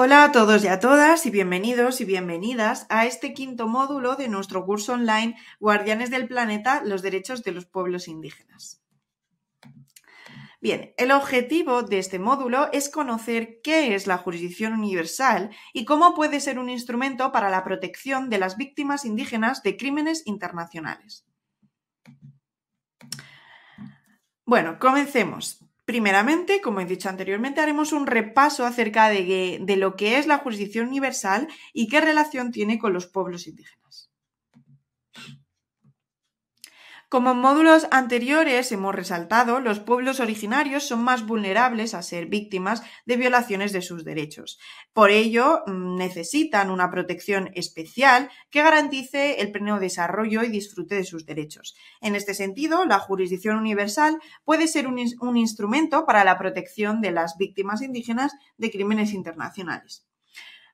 Hola a todos y a todas y bienvenidos y bienvenidas a este quinto módulo de nuestro curso online Guardianes del Planeta, los derechos de los pueblos indígenas. Bien, el objetivo de este módulo es conocer qué es la jurisdicción universal y cómo puede ser un instrumento para la protección de las víctimas indígenas de crímenes internacionales. Bueno, comencemos. Primeramente, como he dicho anteriormente, haremos un repaso acerca de, lo que es la jurisdicción universal y qué relación tiene con los pueblos indígenas. Como en módulos anteriores hemos resaltado, los pueblos originarios son más vulnerables a ser víctimas de violaciones de sus derechos. Por ello, mm, necesitan una protección especial que garantice el pleno desarrollo y disfrute de sus derechos. En este sentido, la jurisdicción universal puede ser un, un instrumento para la protección de las víctimas indígenas de crímenes internacionales.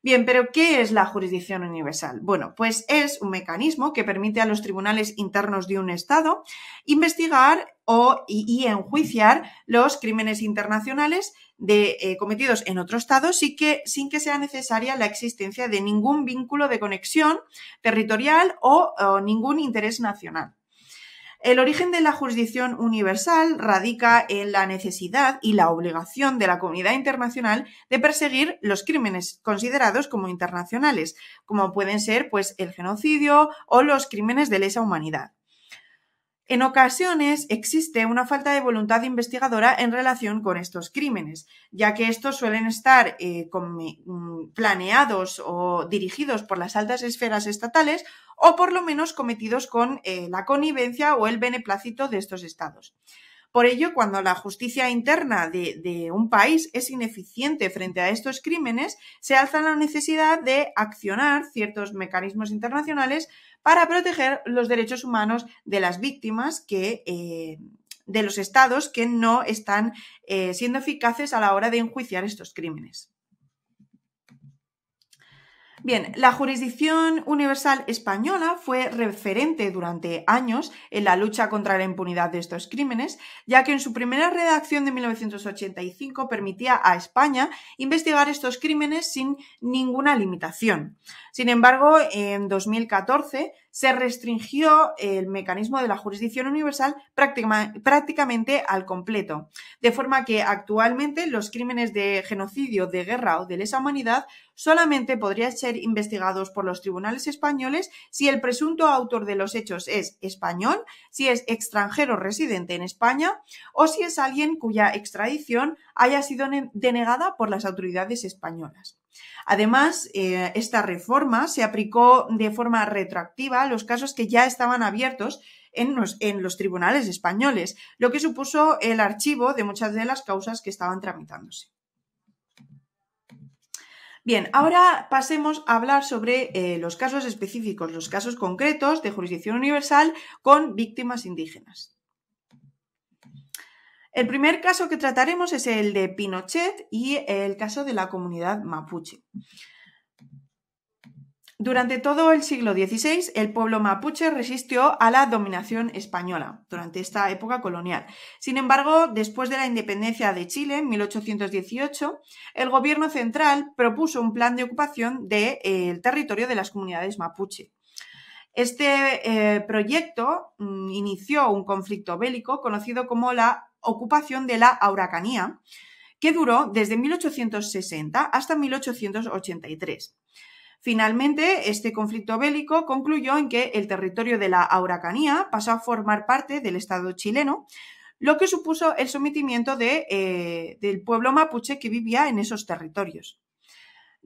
Bien, pero ¿qué es la jurisdicción universal? Bueno, pues es un mecanismo que permite a los tribunales internos de un Estado investigar o, y, enjuiciar los crímenes internacionales de, eh, cometidos en otro Estado que, sin que sea necesaria la existencia de ningún vínculo de conexión territorial o ningún interés nacional. El origen de la jurisdicción universal radica en la necesidad y la obligación de la comunidad internacional de perseguir los crímenes considerados como internacionales, como pueden ser pues el genocidio o los crímenes de lesa humanidad. En ocasiones existe una falta de voluntad investigadora en relación con estos crímenes, ya que estos suelen estar eh, mm, planeados o dirigidos por las altas esferas estatales o por lo menos cometidos con eh, la connivencia o el beneplácito de estos estados. Por ello, cuando la justicia interna de, un país es ineficiente frente a estos crímenes, se alza la necesidad de accionar ciertos mecanismos internacionales para proteger los derechos humanos de las víctimas que, eh, de los estados que no están eh, siendo eficaces a la hora de enjuiciar estos crímenes. Bien, la jurisdicción universal española fue referente durante años en la lucha contra la impunidad de estos crímenes, ya que en su primera redacción de 1985 permitía a España investigar estos crímenes sin ninguna limitación. Sin embargo, en 2014 se restringió el mecanismo de la jurisdicción universal prácticamente al completo, de forma que actualmente los crímenes de genocidio, de guerra o de lesa humanidad solamente podrían ser investigados por los tribunales españoles si el presunto autor de los hechos es español, si es extranjero residente en España o si es alguien cuya extradición haya sido denegada por las autoridades españolas. Además, eh, esta reforma se aplicó de forma retroactiva a los casos que ya estaban abiertos en los, tribunales españoles, lo que supuso el archivo de muchas de las causas que estaban tramitándose. Bien, ahora pasemos a hablar sobre eh, los casos específicos, los casos concretos de jurisdicción universal con víctimas indígenas. El primer caso que trataremos es el de Pinochet y el caso de la comunidad mapuche. Durante todo el siglo XVI, el pueblo mapuche resistió a la dominación española durante esta época colonial. Sin embargo, después de la independencia de Chile en 1818, el gobierno central propuso un plan de ocupación del eh, territorio de las comunidades mapuche. Este eh, proyecto mm, inició un conflicto bélico conocido como la ocupación de la Auracanía que duró desde 1860 hasta 1883. Finalmente, este conflicto bélico concluyó en que el territorio de la Auracanía pasó a formar parte del Estado chileno, lo que supuso el sometimiento eh, del pueblo mapuche que vivía en esos territorios.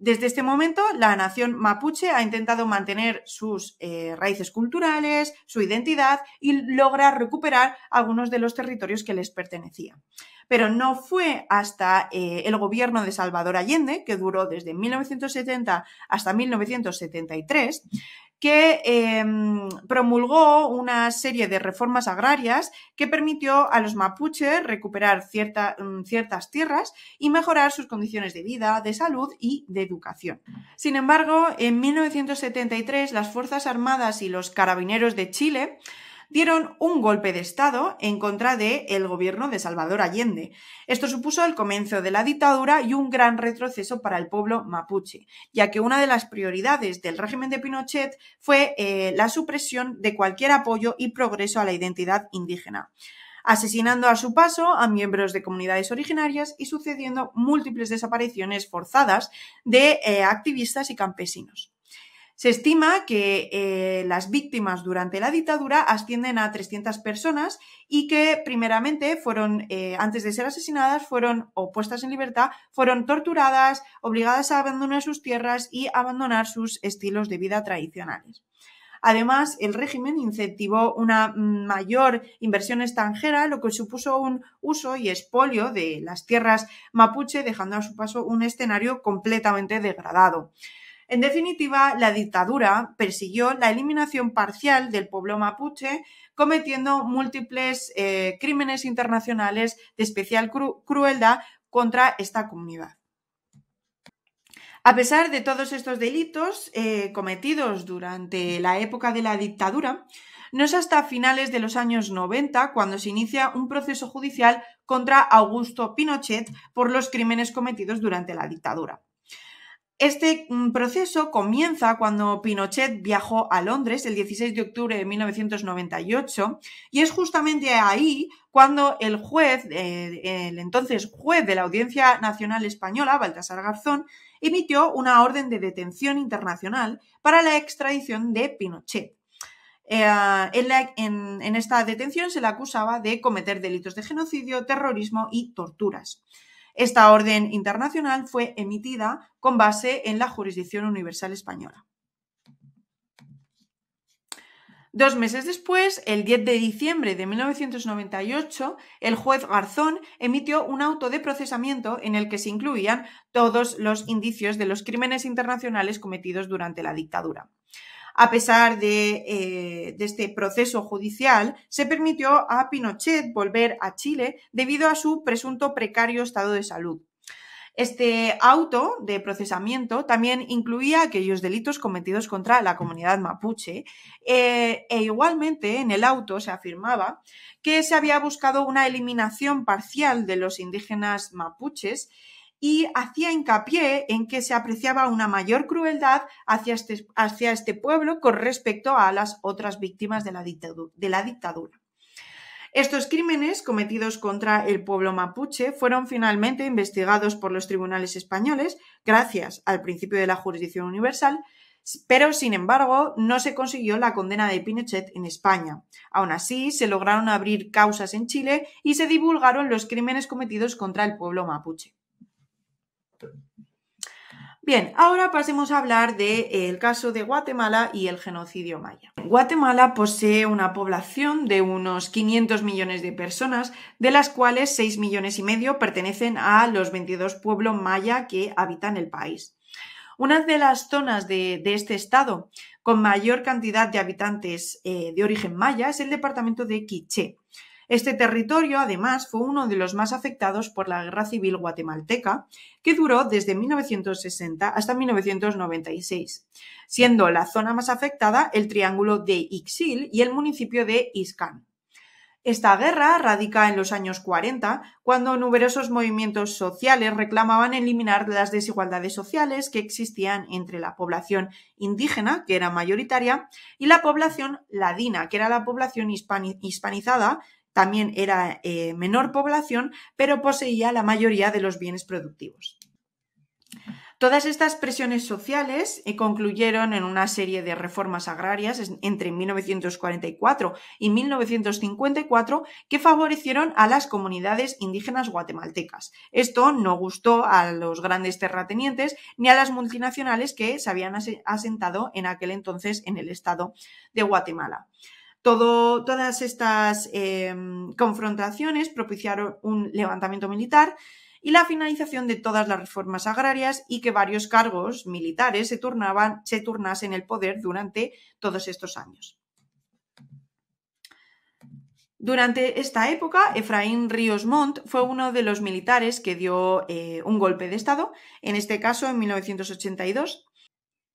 Desde este momento, la nación mapuche ha intentado mantener sus eh, raíces culturales, su identidad y lograr recuperar algunos de los territorios que les pertenecían. Pero no fue hasta eh, el gobierno de Salvador Allende, que duró desde 1970 hasta 1973, que em, promulgó una serie de reformas agrarias que permitió a los mapuches recuperar mm, ciertas tierras y mejorar sus condiciones de vida, de salud y de educación. Sin embargo, en 1973 las Fuerzas Armadas y los Carabineros de Chile dieron un golpe de Estado en contra del gobierno de Salvador Allende. Esto supuso el comienzo de la dictadura y un gran retroceso para el pueblo mapuche, ya que una de las prioridades del régimen de Pinochet fue eh, la supresión de cualquier apoyo y progreso a la identidad indígena asesinando a su paso a miembros de comunidades originarias y sucediendo múltiples desapariciones forzadas de eh, activistas y campesinos. Se estima que eh, las víctimas durante la dictadura ascienden a 300 personas y que primeramente fueron, eh, antes de ser asesinadas, fueron o puestas en libertad, fueron torturadas, obligadas a abandonar sus tierras y abandonar sus estilos de vida tradicionales. Además, el régimen incentivó una mayor inversión extranjera, lo que supuso un uso y expolio de las tierras mapuche, dejando a su paso un escenario completamente degradado. En definitiva, la dictadura persiguió la eliminación parcial del pueblo mapuche, cometiendo múltiples eh, crímenes internacionales de especial crueldad contra esta comunidad. A pesar de todos estos delitos eh, cometidos durante la época de la dictadura, no es hasta finales de los años 90 cuando se inicia un proceso judicial contra Augusto Pinochet por los crímenes cometidos durante la dictadura. Este mm, proceso comienza cuando Pinochet viajó a Londres el 16 de octubre de 1998 y es justamente ahí cuando el juez, eh, el entonces juez de la Audiencia Nacional Española, Baltasar Garzón, emitió una orden de detención internacional para la extradición de Pinochet. Eh, en, esta detención se le acusaba de cometer delitos de genocidio, terrorismo y torturas. Esta orden internacional fue emitida con base en la jurisdicción universal española. Dos meses después, el 10 de diciembre de 1998, el juez Garzón emitió un auto de procesamiento en el que se incluían todos los indicios de los crímenes internacionales cometidos durante la dictadura. A pesar eh, de, este proceso judicial, se permitió a Pinochet volver a Chile debido a su presunto precario estado de salud. Este auto de procesamiento también incluía aquellos delitos cometidos contra la comunidad mapuche eh, e igualmente en el auto se afirmaba que se había buscado una eliminación parcial de los indígenas mapuches y hacía hincapié en que se apreciaba una mayor crueldad hacia este, hacia este pueblo con respecto a las otras víctimas de la, dictadura, de la dictadura. Estos crímenes cometidos contra el pueblo mapuche fueron finalmente investigados por los tribunales españoles gracias al principio de la jurisdicción universal, pero sin embargo no se consiguió la condena de Pinochet en España. Aún así, se lograron abrir causas en Chile y se divulgaron los crímenes cometidos contra el pueblo mapuche. Bien, ahora pasemos a hablar del eh, caso de Guatemala y el genocidio maya. Guatemala posee una población de unos 500 millones de personas, de las cuales 6 millones y medio pertenecen a los 22 pueblos maya que habitan el país. Una de las zonas de, este estado con mayor cantidad de habitantes eh, de origen maya es el departamento de Quiché, este territorio, además, fue uno de los más afectados por la Guerra Civil guatemalteca, que duró desde 1960 hasta 1996, siendo la zona más afectada el Triángulo de Ixil y el municipio de Iscán. Esta guerra radica en los años 40, cuando numerosos movimientos sociales reclamaban eliminar las desigualdades sociales que existían entre la población indígena, que era mayoritaria, y la población ladina, que era la población hispanizada, también era eh, menor población, pero poseía la mayoría de los bienes productivos. Todas estas presiones sociales eh, concluyeron en una serie de reformas agrarias entre 1944 y 1954 que favorecieron a las comunidades indígenas guatemaltecas. Esto no gustó a los grandes terratenientes ni a las multinacionales que se habían asentado en aquel entonces en el estado de Guatemala todas estas em, confrontaciones propiciaron un levantamiento militar y la finalización de todas las reformas agrarias y que varios cargos militares se, turnaban, se turnasen el poder durante todos estos años. Durante esta época, Efraín Ríos Montt fue uno de los militares que dio eh, un golpe de Estado, en este caso en 1982,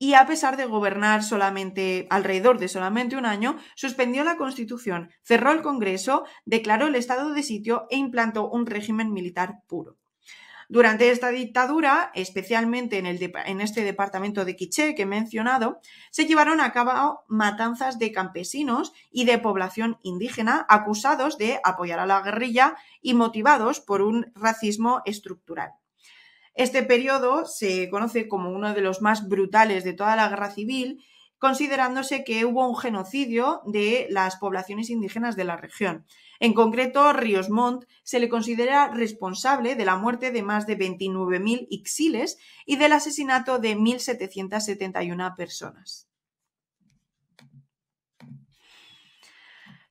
y a pesar de gobernar solamente alrededor de solamente un año, suspendió la Constitución, cerró el Congreso, declaró el estado de sitio e implantó un régimen militar puro. Durante esta dictadura, especialmente en, el en, este departamento de Quiché que he mencionado, se llevaron a cabo matanzas de campesinos y de población indígena acusados de apoyar a la guerrilla y motivados por un racismo estructural. Este periodo se conoce como uno de los más brutales de toda la guerra civil, considerándose que hubo un genocidio de las poblaciones indígenas de la región. En concreto, Ríos Montt se le considera responsable de la muerte de más de 29.000 exiles y del asesinato de 1.771 personas.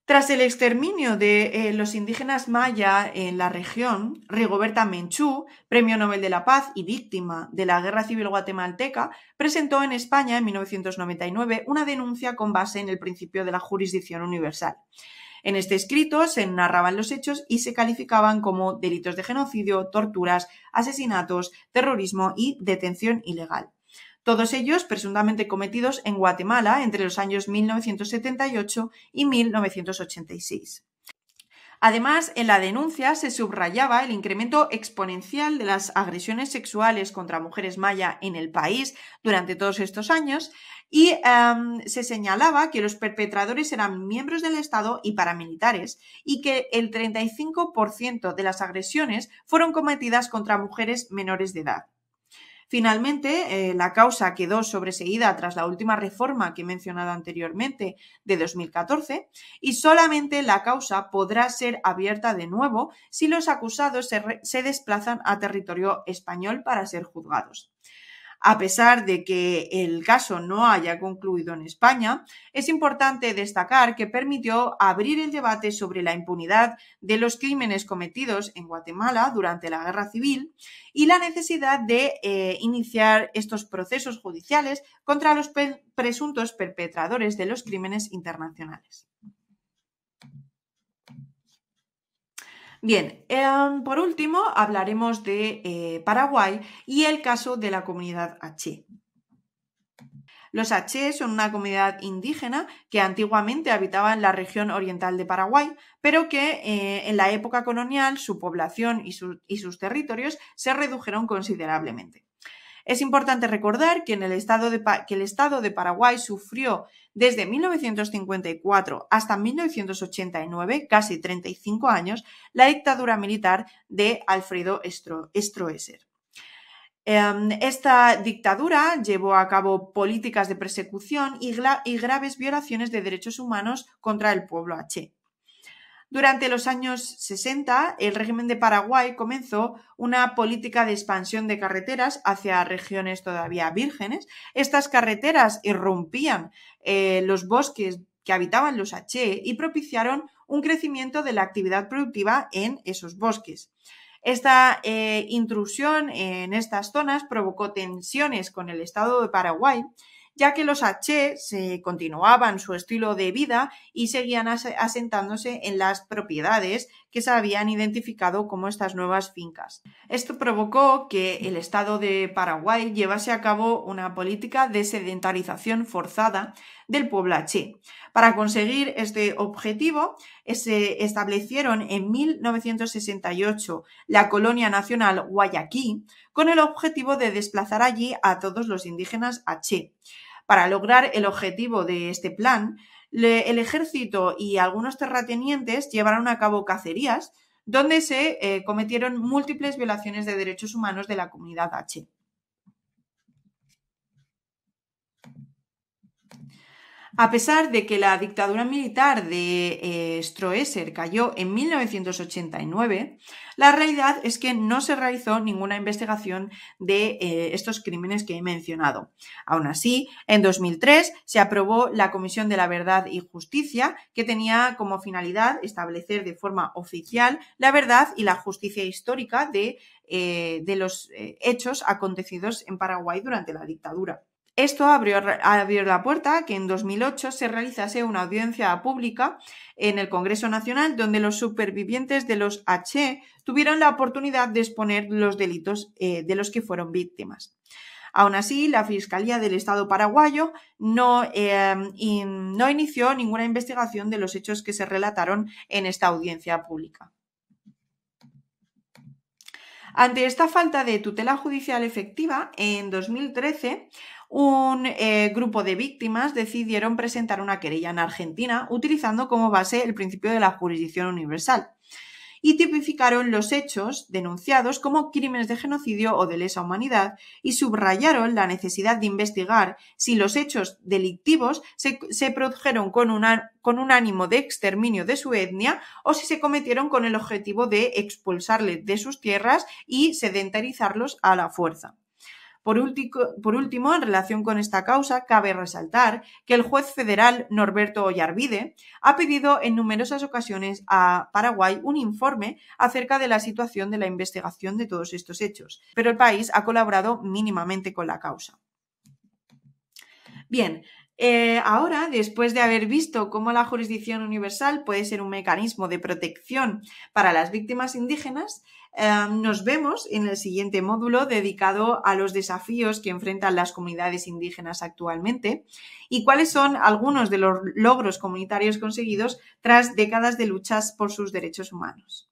Tras el exterminio de eh, los indígenas maya en la región, Rigoberta Menchú, Premio Nobel de la Paz y víctima de la Guerra Civil Guatemalteca, presentó en España en 1999 una denuncia con base en el principio de la jurisdicción universal. En este escrito se narraban los hechos y se calificaban como delitos de genocidio, torturas, asesinatos, terrorismo y detención ilegal todos ellos presuntamente cometidos en Guatemala entre los años 1978 y 1986. Además, en la denuncia se subrayaba el incremento exponencial de las agresiones sexuales contra mujeres maya en el país durante todos estos años y em, se señalaba que los perpetradores eran miembros del Estado y paramilitares y que el 35% de las agresiones fueron cometidas contra mujeres menores de edad. Finalmente, eh, la causa quedó sobreseída tras la última reforma que he mencionado anteriormente de 2014 y solamente la causa podrá ser abierta de nuevo si los acusados se desplazan a territorio español para ser juzgados. A pesar de que el caso no haya concluido en España, es importante destacar que permitió abrir el debate sobre la impunidad de los crímenes cometidos en Guatemala durante la guerra civil y la necesidad de eh, iniciar estos procesos judiciales contra los presuntos perpetradores de los crímenes internacionales. Bien, em, por último hablaremos de eh, Paraguay y el caso de la comunidad H. Los H son una comunidad indígena que antiguamente habitaba en la región oriental de Paraguay, pero que eh, en la época colonial su población y sus territorios se redujeron considerablemente. Es importante recordar que, el estado de, Paraguay sufrió desde 1954 hasta 1989, casi 35 años, la dictadura militar de Alfredo Stroesser. Em, esta dictadura llevó a cabo políticas de persecución y, y graves violaciones de derechos humanos contra el pueblo H. Durante los años 60, el régimen de Paraguay comenzó una política de expansión de carreteras hacia regiones todavía vírgenes. Estas carreteras irrumpían eh, los bosques que habitaban los H y propiciaron un crecimiento de la actividad productiva en esos bosques. Esta eh, intrusión en estas zonas provocó tensiones con el Estado de Paraguay ya que los aché se continuaban su estilo de vida y seguían asentándose en las propiedades que se habían identificado como estas nuevas fincas. Esto provocó que el Estado de Paraguay llevase a cabo una política de sedentarización forzada del pueblo H. Para conseguir este objetivo, eh, se establecieron en 1968 la colonia nacional Guayaquil con el objetivo de desplazar allí a todos los indígenas H. Para lograr el objetivo de este plan, el ejército y algunos terratenientes llevaron a cabo cacerías donde se eh, cometieron múltiples violaciones de derechos humanos de la comunidad H. A pesar de que la dictadura militar de eh, Stroesser cayó en 1989, la realidad es que no se realizó ninguna investigación de eh, estos crímenes que he mencionado. Aún así, en 2003 se aprobó la Comisión de la Verdad y Justicia, que tenía como finalidad establecer de forma oficial la verdad y la justicia histórica de eh, los hechos acontecidos en Paraguay durante la dictadura. Esto abrió, la puerta a que en 2008 se realizase una audiencia pública en el Congreso Nacional donde los supervivientes de los H tuvieron la oportunidad de exponer los delitos eh, de los que fueron víctimas. Aún así, la Fiscalía del Estado paraguayo no, em, no inició ninguna investigación de los hechos que se relataron en esta audiencia pública. Ante esta falta de tutela judicial efectiva, en 2013 un eh, grupo de víctimas decidieron presentar una querella en Argentina utilizando como base el principio de la jurisdicción universal y tipificaron los hechos denunciados como crímenes de genocidio o de lesa humanidad y subrayaron la necesidad de investigar si los hechos delictivos se, produjeron con, con un ánimo de exterminio de su etnia o si se cometieron con el objetivo de expulsarle de sus tierras y sedentarizarlos a la fuerza. Por último, en relación con esta causa, cabe resaltar que el juez federal Norberto Ollarvide ha pedido en numerosas ocasiones a Paraguay un informe acerca de la situación de la investigación de todos estos hechos, pero el país ha colaborado mínimamente con la causa. Bien, eh, ahora, después de haber visto cómo la jurisdicción universal puede ser un mecanismo de protección para las víctimas indígenas, eh, nos vemos en el siguiente módulo dedicado a los desafíos que enfrentan las comunidades indígenas actualmente y cuáles son algunos de los logros comunitarios conseguidos tras décadas de luchas por sus derechos humanos.